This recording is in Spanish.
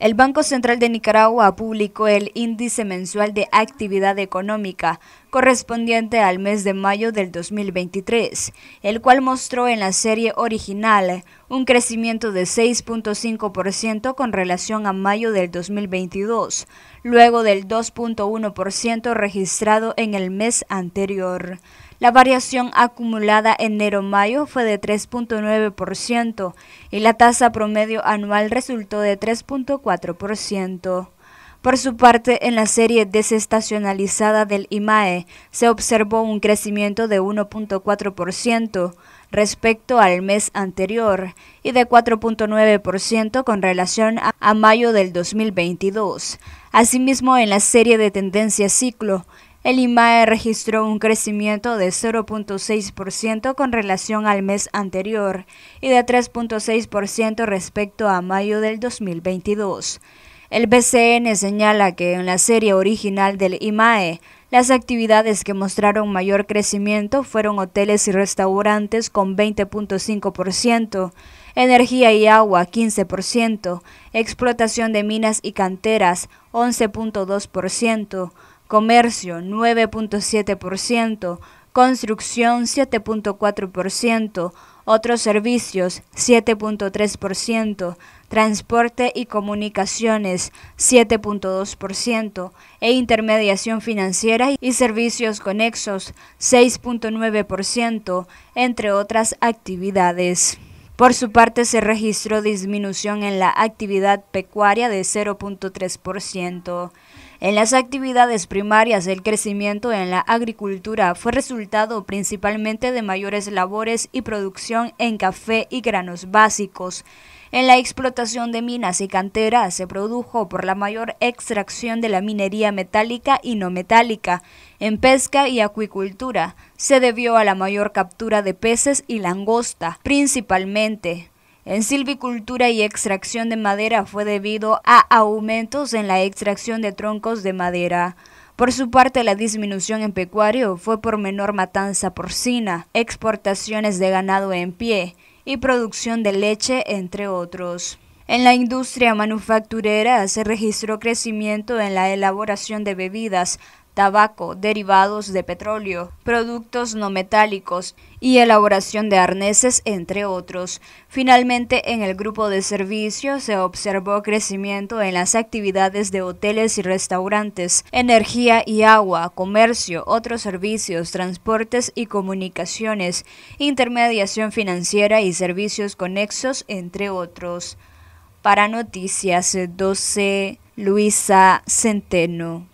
El Banco Central de Nicaragua publicó el índice mensual de actividad económica correspondiente al mes de mayo del 2023, el cual mostró en la serie original un crecimiento de 6.5% con relación a mayo del 2022, luego del 2.1% registrado en el mes anterior. La variación acumulada enero-mayo fue de 3.9% y la tasa promedio anual resultó de 3.4%. Por su parte, en la serie desestacionalizada del IMAE se observó un crecimiento de 1.4%, respecto al mes anterior y de 4.9% con relación a mayo del 2022. Asimismo, en la serie de tendencia ciclo, el IMAE registró un crecimiento de 0.6% con relación al mes anterior y de 3.6% respecto a mayo del 2022. El BCN señala que en la serie original del IMAE, las actividades que mostraron mayor crecimiento fueron hoteles y restaurantes con 20.5%, energía y agua 15%, explotación de minas y canteras 11.2%, comercio 9.7%, construcción 7.4%, otros servicios 7.3%, transporte y comunicaciones 7.2% e intermediación financiera y servicios conexos 6.9%, entre otras actividades. Por su parte, se registró disminución en la actividad pecuaria de 0.3%. En las actividades primarias, el crecimiento en la agricultura fue resultado principalmente de mayores labores y producción en café y granos básicos. En la explotación de minas y canteras se produjo por la mayor extracción de la minería metálica y no metálica. En pesca y acuicultura se debió a la mayor captura de peces y langosta, principalmente en silvicultura y extracción de madera fue debido a aumentos en la extracción de troncos de madera. Por su parte, la disminución en pecuario fue por menor matanza porcina, exportaciones de ganado en pie y producción de leche, entre otros. En la industria manufacturera se registró crecimiento en la elaboración de bebidas, tabaco, derivados de petróleo, productos no metálicos y elaboración de arneses, entre otros. Finalmente, en el grupo de servicios se observó crecimiento en las actividades de hoteles y restaurantes, energía y agua, comercio, otros servicios, transportes y comunicaciones, intermediación financiera y servicios conexos, entre otros. Para Noticias 12, Luisa Centeno.